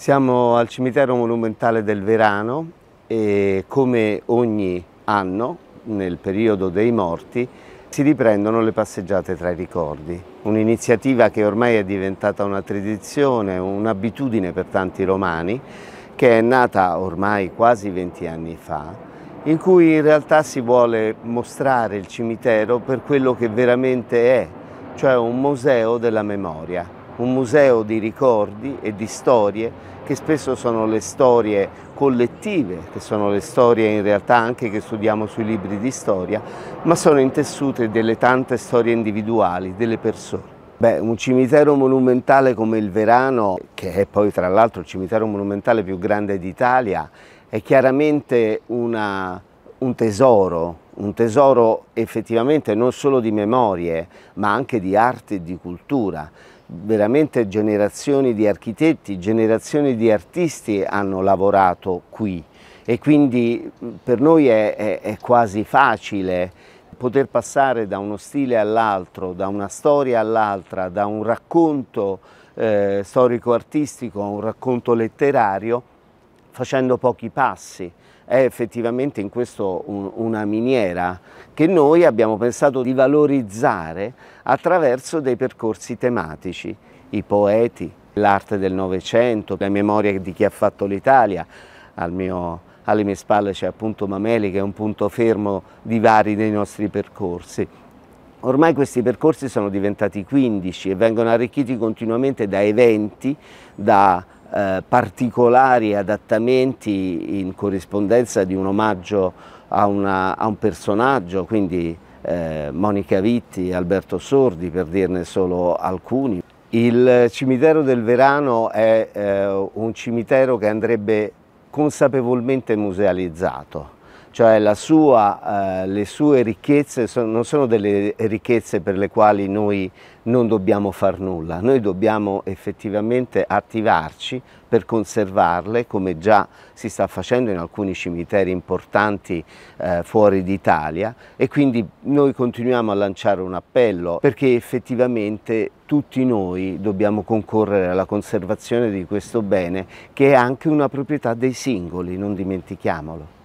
Siamo al cimitero monumentale del Verano e come ogni anno, nel periodo dei morti, si riprendono le passeggiate tra i ricordi. Un'iniziativa che ormai è diventata una tradizione, un'abitudine per tanti romani, che è nata ormai quasi 20 anni fa, in cui in realtà si vuole mostrare il cimitero per quello che veramente è, cioè un museo della memoria un museo di ricordi e di storie che spesso sono le storie collettive, che sono le storie in realtà anche che studiamo sui libri di storia, ma sono intessute delle tante storie individuali delle persone. Beh, un cimitero monumentale come il Verano, che è poi tra l'altro il cimitero monumentale più grande d'Italia, è chiaramente una, un tesoro, un tesoro effettivamente non solo di memorie, ma anche di arte e di cultura veramente generazioni di architetti, generazioni di artisti hanno lavorato qui e quindi per noi è, è, è quasi facile poter passare da uno stile all'altro, da una storia all'altra, da un racconto eh, storico-artistico a un racconto letterario facendo pochi passi. È effettivamente in questo un, una miniera che noi abbiamo pensato di valorizzare attraverso dei percorsi tematici, i poeti, l'arte del Novecento, la memoria di chi ha fatto l'Italia, al mio alle mie spalle c'è appunto Mameli che è un punto fermo di vari dei nostri percorsi. Ormai questi percorsi sono diventati 15 e vengono arricchiti continuamente da eventi, da eh, particolari adattamenti in corrispondenza di un omaggio a, una, a un personaggio, quindi eh, Monica Vitti, Alberto Sordi per dirne solo alcuni. Il cimitero del Verano è eh, un cimitero che andrebbe consapevolmente musealizzato cioè sua, eh, le sue ricchezze sono, non sono delle ricchezze per le quali noi non dobbiamo far nulla, noi dobbiamo effettivamente attivarci per conservarle come già si sta facendo in alcuni cimiteri importanti eh, fuori d'Italia e quindi noi continuiamo a lanciare un appello perché effettivamente tutti noi dobbiamo concorrere alla conservazione di questo bene che è anche una proprietà dei singoli, non dimentichiamolo.